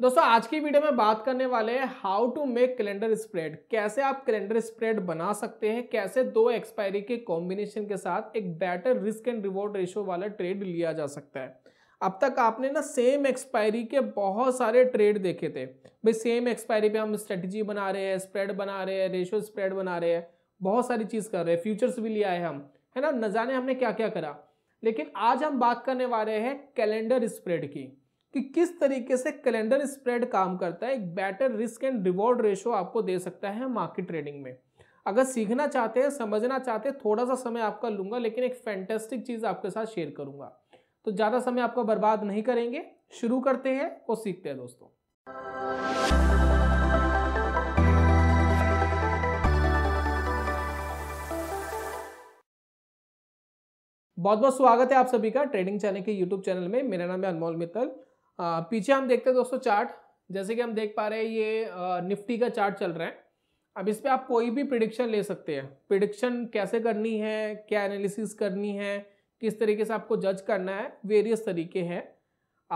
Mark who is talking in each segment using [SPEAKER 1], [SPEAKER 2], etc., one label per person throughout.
[SPEAKER 1] दोस्तों आज की वीडियो में बात करने वाले हैं how to make calendar spread कैसे आप कैलेंडर स्प्रेड बना सकते हैं कैसे दो एक्सपायरी के कॉम्बिनेशन के साथ एक better risk and reward ratio वाला ट्रेड लिया जा सकता है अब तक आपने ना सेम एक्सपायरी के बहुत सारे ट्रेड देखे थे भाई सेम एक्सपायरी पे हम स्ट्रेटजी बना रहे हैं स्प्रेड बना रहे हैं रेशो स्प्रेड बना रहे हैं बहुत सारी चीज़ कर रहे हैं फ्यूचर्स भी लिया है हम है ना न जाने हमने क्या क्या करा लेकिन आज हम बात करने वाले हैं कैलेंडर स्प्रेड की कि किस तरीके से कैलेंडर स्प्रेड काम करता है एक better risk and reward ratio आपको दे सकता है मार्केट ट्रेडिंग में अगर सीखना चाहते हैं समझना चाहते हैं थोड़ा सा समय आपका लूंगा लेकिन एक फैंटेस्टिक चीज़ आपके साथ शेयर करूंगा तो ज़्यादा समय आपका बर्बाद नहीं करेंगे शुरू करते हैं और सीखते हैं दोस्तों बहुत बहुत स्वागत है आप सभी का ट्रेडिंग चैनल के यूट्यूब चैनल में मेरा नाम है अनमोल मित्तल पीछे हम देखते हैं दोस्तों चार्ट जैसे कि हम देख पा रहे हैं ये निफ्टी का चार्ट चल रहा है अब इस पर आप कोई भी प्रिडिक्शन ले सकते हैं प्रिडिक्शन कैसे करनी है क्या एनालिसिस करनी है किस तरीके से आपको जज करना है वेरियस तरीके हैं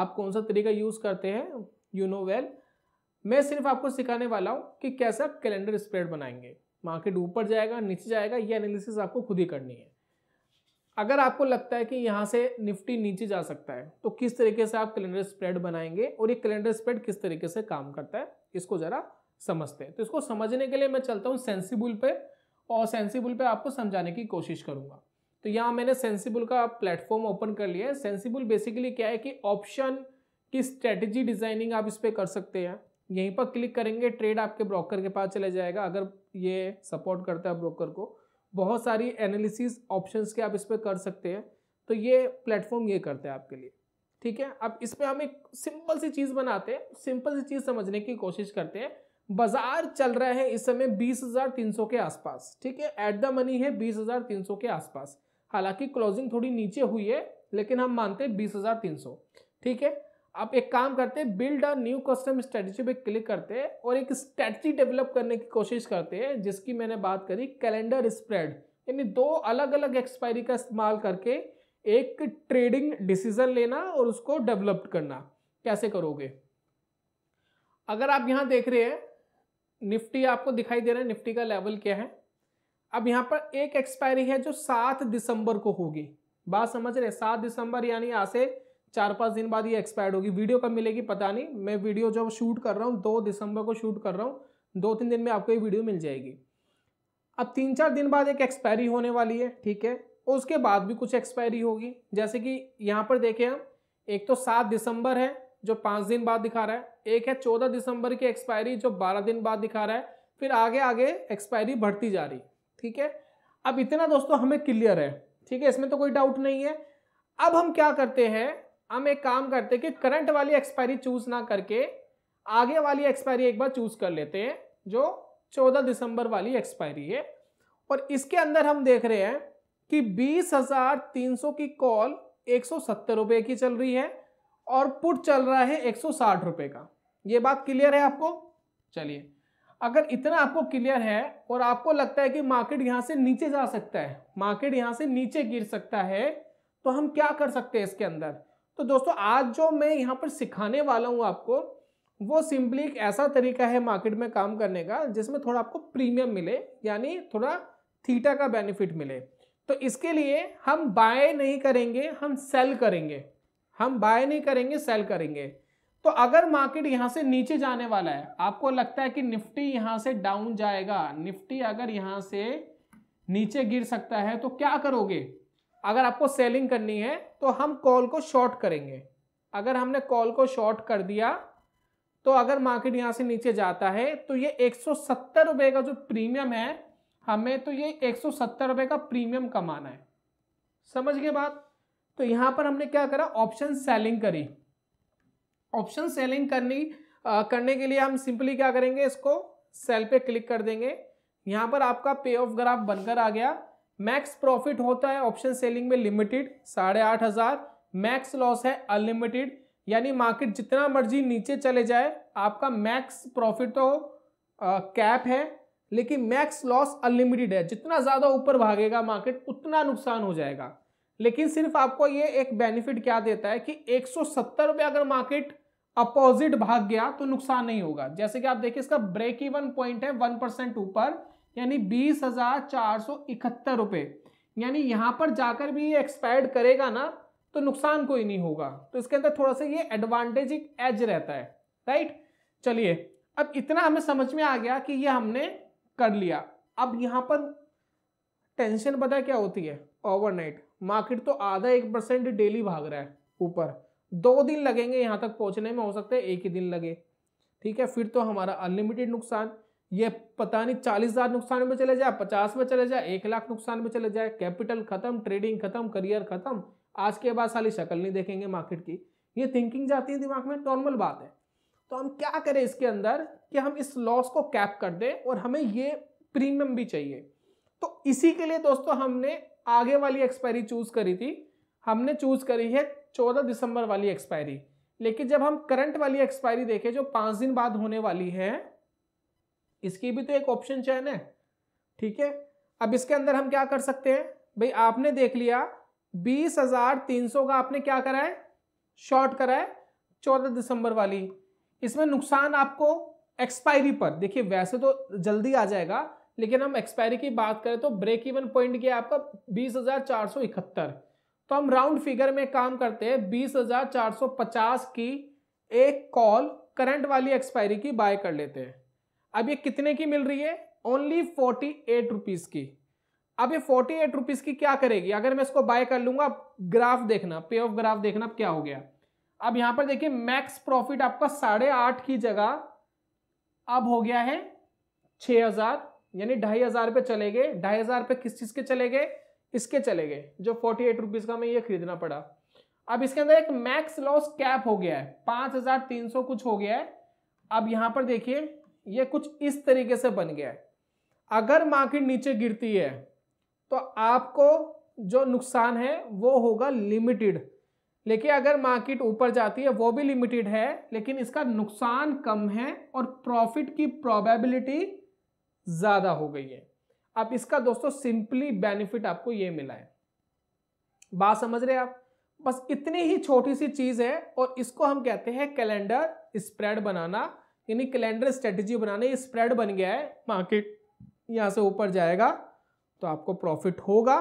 [SPEAKER 1] आप कौन सा तरीका यूज़ करते हैं यू नो वेल मैं सिर्फ आपको सिखाने वाला हूँ कि कैसा कैलेंडर स्प्रेड बनाएंगे मार्केट ऊपर जाएगा नीचे जाएगा ये एनालिसिस आपको खुद ही करनी है अगर आपको लगता है कि यहाँ से निफ्टी नीचे जा सकता है तो किस तरीके से आप कैलेंडर स्प्रेड बनाएंगे और ये कैलेंडर स्प्रेड किस तरीके से काम करता है इसको ज़रा समझते हैं तो इसको समझने के लिए मैं चलता हूँ सेंसिबुल पे और सेंसिबुल पे आपको समझाने की कोशिश करूँगा तो यहाँ मैंने सेंसिबुल का प्लेटफॉर्म ओपन कर लिया है सेंसिबुल बेसिकली क्या है कि ऑप्शन की स्ट्रेटेजी डिजाइनिंग आप इस पर कर सकते हैं यहीं पर क्लिक करेंगे ट्रेड आपके ब्रोकर के पास चले जाएगा अगर ये सपोर्ट करता है ब्रोकर को बहुत सारी एनालिसिस ऑप्शंस के आप इस पर कर सकते हैं तो ये प्लेटफॉर्म ये करते हैं आपके लिए ठीक है अब इस पर हम एक सिंपल सी चीज़ बनाते हैं सिंपल सी चीज़ समझने की कोशिश करते हैं बाजार चल रहा है इस समय 20,300 के आसपास ठीक है एट द मनी है 20,300 के आसपास हालांकि क्लोजिंग थोड़ी नीचे हुई है लेकिन हम मानते हैं 20,300 ठीक है आप एक काम करते हैं build a new custom strategy पे क्लिक करते हैं और एक स्ट्रेटजी डेवलप करने की कोशिश करते हैं जिसकी मैंने बात करी कैलेंडर स्प्रेड यानी दो अलग अलग एक्सपायरी का इस्तेमाल करके एक ट्रेडिंग डिसीजन लेना और उसको डेवलप करना कैसे करोगे अगर आप यहाँ देख रहे हैं निफ्टी आपको दिखाई दे रहा है निफ्टी का लेवल क्या है अब यहाँ पर एक एक्सपायरी है जो सात दिसंबर को होगी बात समझ रहे सात दिसंबर यानी आसे से चार पाँच दिन बाद ये एक्सपायर्ड होगी वीडियो कब मिलेगी पता नहीं मैं वीडियो जब शूट कर रहा हूँ दो दिसंबर को शूट कर रहा हूँ दो तीन दिन में आपको ये वीडियो मिल जाएगी अब तीन चार दिन बाद एक एक्सपायरी होने वाली है ठीक है उसके बाद भी कुछ एक्सपायरी होगी जैसे कि यहाँ पर देखें हम एक तो सात दिसंबर है जो पाँच दिन बाद दिखा रहा है एक है चौदह दिसंबर की एक्सपायरी जो बारह दिन बाद दिखा रहा है फिर आगे आगे एक्सपायरी बढ़ती जा रही ठीक है अब इतना दोस्तों हमें क्लियर है ठीक है इसमें तो कोई डाउट नहीं है अब हम क्या करते हैं हम एक काम करते कि करंट वाली एक्सपायरी चूज ना करके आगे वाली एक्सपायरी एक बार चूज कर लेते हैं जो 14 दिसंबर वाली एक्सपायरी है और इसके अंदर हम देख रहे हैं कि बीस हजार तीन सौ की कॉल एक सौ सत्तर रुपए की चल रही है और पुट चल रहा है एक सौ साठ रुपए का ये बात क्लियर है आपको चलिए अगर इतना आपको क्लियर है और आपको लगता है कि मार्केट यहाँ से नीचे जा सकता है मार्केट यहाँ से नीचे गिर सकता है तो हम क्या कर सकते हैं इसके अंदर तो दोस्तों आज जो मैं यहाँ पर सिखाने वाला हूँ आपको वो सिंपली एक ऐसा तरीका है मार्केट में काम करने का जिसमें थोड़ा आपको प्रीमियम मिले यानी थोड़ा थीटा का बेनिफिट मिले तो इसके लिए हम बाय नहीं करेंगे हम सेल करेंगे हम बाय नहीं करेंगे सेल करेंगे तो अगर मार्केट यहाँ से नीचे जाने वाला है आपको लगता है कि निफ्टी यहाँ से डाउन जाएगा निफ्टी अगर यहाँ से नीचे गिर सकता है तो क्या करोगे अगर आपको सेलिंग करनी है तो हम कॉल को शॉर्ट करेंगे अगर हमने कॉल को शॉर्ट कर दिया तो अगर मार्केट यहाँ से नीचे जाता है तो ये एक सौ का जो प्रीमियम है हमें तो ये एक सौ का प्रीमियम कमाना है समझ गए बात तो यहाँ पर हमने क्या करा ऑप्शन सेलिंग करी ऑप्शन सेलिंग करनी आ, करने के लिए हम सिंपली क्या करेंगे इसको सेल पे क्लिक कर देंगे यहाँ पर आपका पे ऑफ ग्राफ बनकर आ गया मैक्स प्रॉफिट होता है ऑप्शन सेलिंग में लिमिटेड साढ़े आठ हजार मैक्स लॉस है अनलिमिटेड यानी मार्केट जितना मर्जी नीचे चले जाए आपका मैक्स प्रॉफिट तो कैप है लेकिन मैक्स लॉस अनलिमिटेड है जितना ज़्यादा ऊपर भागेगा मार्केट उतना नुकसान हो जाएगा लेकिन सिर्फ आपको ये एक बेनिफिट क्या देता है कि एक सौ अगर मार्केट अपोजिट भाग गया तो नुकसान नहीं होगा जैसे कि आप देखिए इसका ब्रेक इवन पॉइंट है वन परसेंट ऊपर यानी बीस हजार चार सौ इकहत्तर रुपये यानी यहाँ पर जाकर भी ये एक्सपायर्ड करेगा ना तो नुकसान कोई नहीं होगा तो इसके अंदर थोड़ा सा ये एडवांटेज एक एज रहता है राइट चलिए अब इतना हमें समझ में आ गया कि ये हमने कर लिया अब यहाँ पर टेंशन पता क्या होती है ओवरनाइट मार्केट तो आधा एक परसेंट डेली भाग रहा है ऊपर दो दिन लगेंगे यहाँ तक पहुँचने में हो सकता है एक ही दिन लगे ठीक है फिर तो हमारा अनलिमिटेड नुकसान ये पता नहीं चालीस हजार नुकसान में चले जाए पचास में चले जाए एक लाख नुकसान में चले जाए कैपिटल खत्म ट्रेडिंग खत्म करियर खत्म आज के बाद साली शक्ल नहीं देखेंगे मार्केट की ये थिंकिंग जाती है दिमाग में नॉर्मल बात है तो हम क्या करें इसके अंदर कि हम इस लॉस को कैप कर दें और हमें ये प्रीमियम भी चाहिए तो इसी के लिए दोस्तों हमने आगे वाली एक्सपायरी चूज करी थी हमने चूज करी है चौदह दिसंबर वाली एक्सपायरी लेकिन जब हम करंट वाली एक्सपायरी देखें जो पाँच दिन बाद होने वाली है इसकी भी तो एक ऑप्शन चयन है ठीक है अब इसके अंदर हम क्या कर सकते हैं भाई आपने देख लिया बीस हजार तीन सौ का आपने क्या करा है शॉर्ट करा है चौदह दिसंबर वाली इसमें नुकसान आपको एक्सपायरी पर देखिए वैसे तो जल्दी आ जाएगा लेकिन हम एक्सपायरी की बात करें तो ब्रेक इवन पॉइंट क्या आपका बीस हजार चार सौ इकहत्तर तो हम राउंड फिगर में काम करते हैं बीस हजार चार सौ पचास की एक कॉल करंट वाली एक्सपायरी की बाय कर लेते हैं अब ये कितने की मिल रही है ओनली फोर्टी एट रुपीज की अब ये फोर्टी एट रुपीज की क्या करेगी अगर मैं इसको बाय कर लूंगा ग्राफ देखना पे ऑफ ग्राफ देखना क्या हो गया अब यहां पर देखिए मैक्स प्रॉफिट आपका साढ़े आठ की जगह अब हो गया है छ हजार यानी ढाई हजार पे चले गए ढाई हजार पे किस चीज के चले गए इसके चले गए जो फोर्टी एट रुपीज का मैं ये खरीदना पड़ा अब इसके अंदर एक मैक्स लॉस कैप हो गया है पांच हजार तीन सौ कुछ हो गया है अब यहां पर देखिए ये कुछ इस तरीके से बन गया है अगर मार्केट नीचे गिरती है तो आपको जो नुकसान है वो होगा लिमिटेड लेकिन अगर मार्केट ऊपर जाती है वो भी लिमिटेड है लेकिन इसका नुकसान कम है और प्रॉफिट की प्रोबेबिलिटी ज़्यादा हो गई है अब इसका दोस्तों सिंपली बेनिफिट आपको ये मिला है बात समझ रहे हैं आप बस इतनी ही छोटी सी चीज़ है और इसको हम कहते हैं कैलेंडर स्प्रेड बनाना यानी कैलेंडर स्ट्रेटजी बनाने स्प्रेड बन गया है मार्केट यहाँ से ऊपर जाएगा तो आपको प्रॉफिट होगा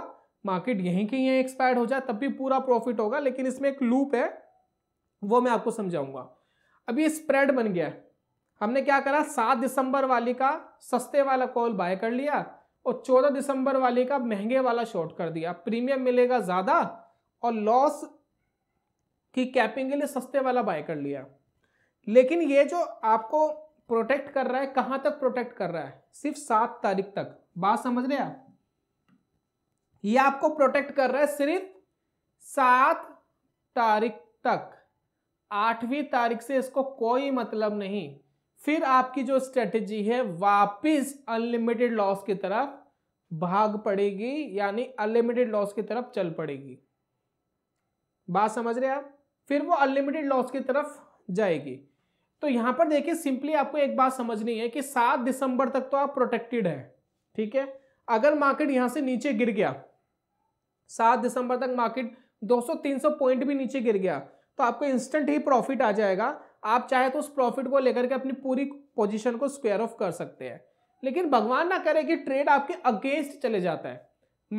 [SPEAKER 1] मार्केट यहीं के यहीं एक्सपायर हो जाए तब भी पूरा प्रॉफिट होगा लेकिन इसमें एक लूप है वो मैं आपको समझाऊंगा अब ये स्प्रेड बन गया है हमने क्या करा सात दिसंबर वाली का सस्ते वाला कॉल बाय कर लिया और चौदह दिसंबर वाली का महंगे वाला शॉर्ट कर दिया प्रीमियम मिलेगा ज़्यादा और लॉस की कैपिंग के लिए सस्ते वाला बाय कर लिया लेकिन ये जो आपको प्रोटेक्ट कर रहा है कहां तक प्रोटेक्ट कर रहा है सिर्फ सात तारीख तक बात समझ रहे आप ये आपको प्रोटेक्ट कर रहा है सिर्फ सात तारीख तक आठवीं तारीख से इसको कोई मतलब नहीं फिर आपकी जो स्ट्रेटेजी है वापस अनलिमिटेड लॉस की तरफ भाग पड़ेगी यानी अनलिमिटेड लॉस की तरफ चल पड़ेगी बात समझ रहे आप फिर वो अनलिमिटेड लॉस की तरफ जाएगी तो यहां पर देखिए सिंपली आपको एक बात समझनी है कि सात दिसंबर तक तो आप प्रोटेक्टेड है ठीक है अगर मार्केट यहां से नीचे गिर गया सात दिसंबर तक मार्केट 200-300 पॉइंट भी नीचे गिर गया तो आपको इंस्टेंट ही प्रॉफिट आ जाएगा आप चाहे तो उस प्रॉफिट को लेकर के अपनी पूरी पोजिशन को स्क्वेयर ऑफ कर सकते हैं लेकिन भगवान ना करे कि ट्रेड आपके अगेंस्ट चले जाता है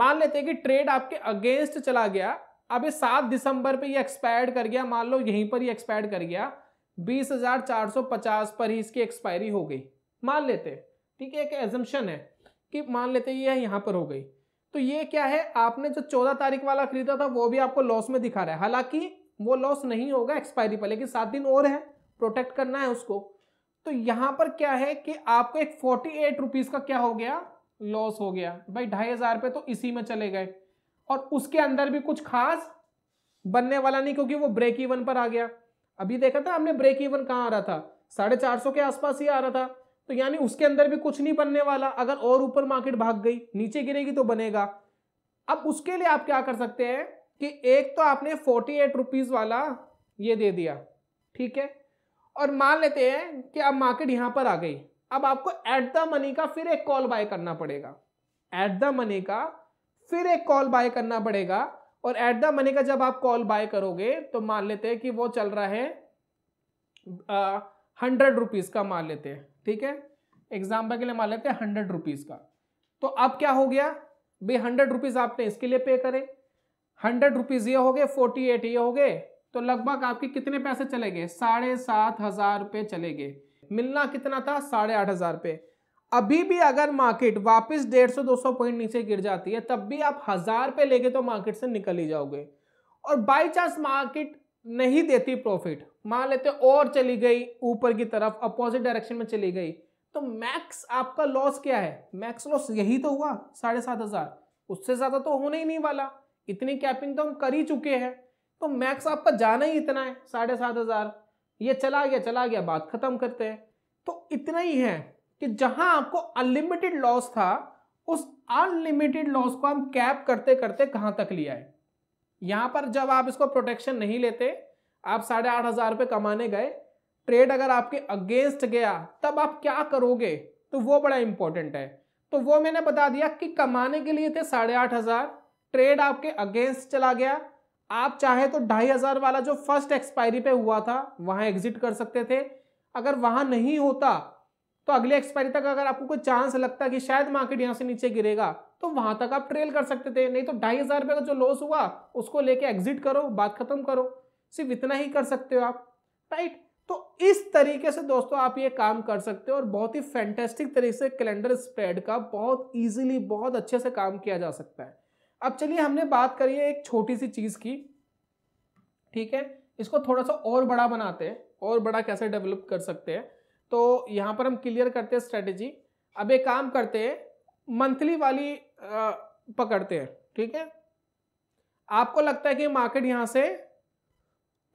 [SPEAKER 1] मान लेते हैं कि ट्रेड आपके अगेंस्ट चला गया अब ये सात दिसंबर पे ये एक्सपायर्ड कर गया मान लो यहीं पर ही एक्सपायर्ड कर गया बीस हजार चार सौ पचास पर ही इसकी एक्सपायरी हो गई मान लेते हैं ठीक है एक एजम्पन है कि मान लेते ये यहाँ पर हो गई तो ये क्या है आपने जो चौदह तारीख वाला खरीदा था वो भी आपको लॉस में दिखा रहा है हालांकि वो लॉस नहीं होगा एक्सपायरी पर लेकिन सात दिन और है प्रोटेक्ट करना है उसको तो यहाँ पर क्या है कि आपको एक फोर्टी एट रुपीज़ का क्या हो गया लॉस हो गया भाई ढाई हज़ार रुपये तो इसी में चले गए और उसके अंदर भी कुछ खास बनने वाला नहीं क्योंकि वो ब्रेक इवन पर आ गया अभी देखा था हमने ब्रेक इवन कहाँ आ रहा था साढ़े चार सौ के आसपास ही आ रहा था तो यानी उसके अंदर भी कुछ नहीं बनने वाला अगर और ऊपर मार्केट भाग गई नीचे गिरेगी तो बनेगा अब उसके लिए आप क्या कर सकते हैं कि एक तो आपने फोर्टी एट रुपीज़ वाला ये दे दिया ठीक है और मान लेते हैं कि अब मार्केट यहां पर आ गई अब आपको एट द मनी का फिर एक कॉल बाय करना पड़ेगा एट द मनी का फिर एक कॉल बाय करना पड़ेगा और एट द मनी का जब आप कॉल बाय करोगे तो मान लेते हैं कि वो चल रहा है हंड्रेड रुपीज़ का मान लेते हैं ठीक है एग्जाम्पल के लिए मान लेते हैं हंड्रेड रुपीज़ का तो अब क्या हो गया भाई हंड्रेड रुपीज़ आपने इसके लिए पे करे हंड्रेड रुपीज़ ये हो गए फोर्टी एट ये हो गए तो लगभग आपके कितने पैसे चले गए साढ़े सात हज़ार रुपये चले गए मिलना कितना था साढ़े आठ हज़ार रुपये अभी भी अगर मार्केट वापस डेढ़ सौ दो सौ पॉइंट नीचे गिर जाती है तब भी आप हज़ार पे लेके तो मार्केट से निकल ही जाओगे और बाई चांस मार्केट नहीं देती प्रॉफिट मान लेते और चली गई ऊपर की तरफ अपोजिट डायरेक्शन में चली गई तो मैक्स आपका लॉस क्या है मैक्स लॉस यही तो हुआ साढ़े सात हज़ार उससे ज़्यादा तो होने ही नहीं वाला इतनी कैपिंग तो हम कर ही चुके हैं तो मैक्स आपका जाना ही इतना है साढ़े सात हज़ार ये चला गया चला गया बात ख़त्म करते हैं तो इतना ही है कि जहां आपको अनलिमिटेड लॉस था उस अनलिमिटेड लॉस को हम कैप करते करते कहां तक लिया है यहां पर जब आप इसको प्रोटेक्शन नहीं लेते आप साढ़े आठ हजार रुपये कमाने गए ट्रेड अगर आपके अगेंस्ट गया तब आप क्या करोगे तो वो बड़ा इंपॉर्टेंट है तो वो मैंने बता दिया कि कमाने के लिए थे साढ़े आठ हजार ट्रेड आपके अगेंस्ट चला गया आप चाहे तो ढाई हजार वाला जो फर्स्ट एक्सपायरी पे हुआ था वहां एग्जिट कर सकते थे अगर वहां नहीं होता तो अगले एक्सपायरी तक अगर आपको कोई चांस लगता कि शायद मार्केट यहाँ से नीचे गिरेगा तो वहां तक आप ट्रेल कर सकते थे नहीं तो ढाई हजार रुपये का जो लॉस हुआ उसको लेके एग्जिट करो बात खत्म करो सिर्फ इतना ही कर सकते हो आप राइट तो इस तरीके से दोस्तों आप ये काम कर सकते हो और बहुत ही फैंटेस्टिक तरीके से कैलेंडर स्प्रेड का बहुत ईजिली बहुत अच्छे से काम किया जा सकता है अब चलिए हमने बात करी है एक छोटी सी चीज़ की ठीक है इसको थोड़ा सा और बड़ा बनाते हैं और बड़ा कैसे डेवलप कर सकते हैं तो यहाँ पर हम क्लियर करते हैं स्ट्रेटेजी अब एक काम करते हैं मंथली वाली पकड़ते हैं ठीक है आपको लगता है कि मार्केट यहाँ से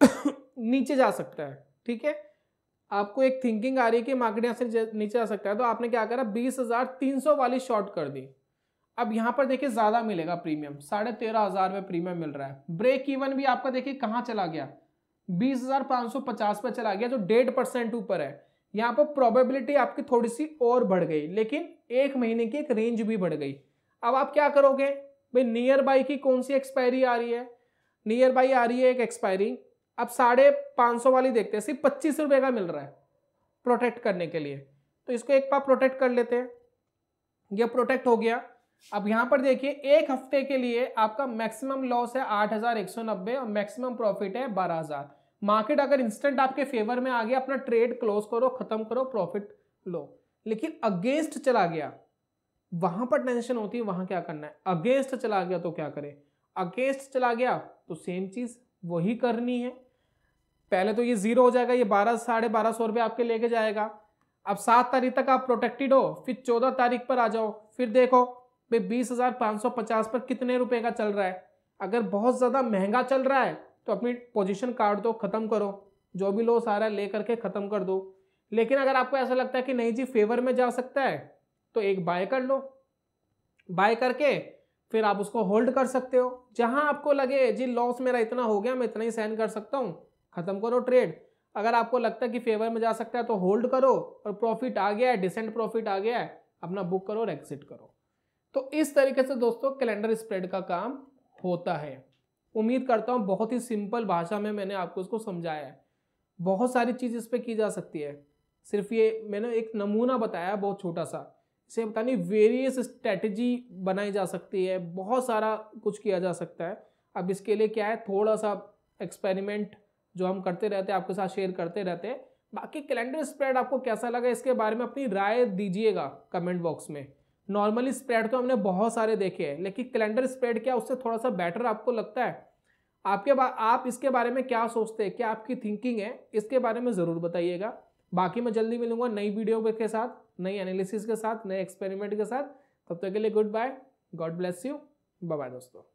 [SPEAKER 1] नीचे जा सकता है ठीक है आपको एक थिंकिंग आ रही है कि मार्केट यहाँ से नीचे जा सकता है तो आपने क्या करा बीस हज़ार तीन सौ वाली शॉर्ट कर दी अब यहाँ पर देखिए ज़्यादा मिलेगा प्रीमियम साढ़े तेरह हज़ार में प्रीमियम मिल रहा है ब्रेक इवन भी आपका देखिए कहाँ चला गया बीस हज़ार पाँच सौ पचास पर चला गया जो डेढ़ परसेंट ऊपर है यहाँ पर प्रोबेबिलिटी आपकी थोड़ी सी और बढ़ गई लेकिन एक महीने की एक रेंज भी बढ़ गई अब आप क्या करोगे भाई नियर बाई की कौन सी एक्सपायरी आ रही है नियर बाई आ रही है एक एक्सपायरी अब साढ़े पाँच सौ वाली देखते हैं सिर्फ पच्चीस रुपये का मिल रहा है प्रोटेक्ट करने के लिए तो इसको एक बार प्रोटेक्ट कर लेते हैं यह प्रोटेक्ट हो गया अब यहाँ पर देखिए एक हफ्ते के लिए आपका मैक्सिमम लॉस है आठ हज़ार एक सौ नब्बे और मैक्सिमम प्रॉफिट है बारह हज़ार मार्केट अगर इंस्टेंट आपके फेवर में आ गया अपना ट्रेड क्लोज करो खत्म करो प्रॉफिट लो लेकिन अगेंस्ट चला गया वहां पर टेंशन होती है वहां क्या करना है अगेंस्ट चला गया तो क्या करें अगेंस्ट चला गया तो सेम चीज वही करनी है पहले तो ये जीरो हो जाएगा ये बारह साढ़े बारह सौ रुपये आपके लेके जाएगा अब सात तारीख तक आप प्रोटेक्टेड हो फिर चौदह तारीख पर आ जाओ फिर देखो भाई बीस हजार पाँच सौ पचास पर कितने रुपए का चल रहा है अगर बहुत ज़्यादा महंगा चल रहा है तो अपनी पोजीशन काट दो ख़त्म करो जो भी लॉस आ रहा है ले करके ख़त्म कर दो लेकिन अगर आपको ऐसा लगता है कि नहीं जी फेवर में जा सकता है तो एक बाय कर लो बाय करके फिर आप उसको होल्ड कर सकते हो जहाँ आपको लगे जी लॉस मेरा इतना हो गया मैं इतना ही सहन कर सकता हूँ ख़त्म करो ट्रेड अगर आपको लगता है कि फेवर में जा सकता है तो होल्ड करो और प्रॉफिट आ गया है डिसेंट प्रॉफिट आ गया है अपना बुक करो और एग्जिट करो तो इस तरीके से दोस्तों कैलेंडर स्प्रेड का काम होता है उम्मीद करता हूँ बहुत ही सिंपल भाषा में मैंने आपको इसको समझाया है बहुत सारी चीज़ इस पर की जा सकती है सिर्फ ये मैंने एक नमूना बताया बहुत छोटा सा इसे पता नहीं वेरियस स्ट्रेटजी बनाई जा सकती है बहुत सारा कुछ किया जा सकता है अब इसके लिए क्या है थोड़ा सा एक्सपेरिमेंट जो हम करते रहते हैं आपके साथ शेयर करते रहते हैं बाकी कैलेंडर स्प्रेड आपको कैसा लगा इसके बारे में अपनी राय दीजिएगा कमेंट बॉक्स में नॉर्मली स्प्रेड तो हमने बहुत सारे देखे हैं लेकिन कैलेंडर स्प्रेड क्या उससे थोड़ा सा बेटर आपको लगता है आपके आप इसके बारे में क्या सोचते हैं क्या आपकी थिंकिंग है इसके बारे में ज़रूर बताइएगा बाकी मैं जल्दी मिलूंगा नई वीडियो के साथ नई एनालिसिस के साथ नए एक्सपेरिमेंट के साथ तब तक तो के लिए good bye God bless you bye दोस्तों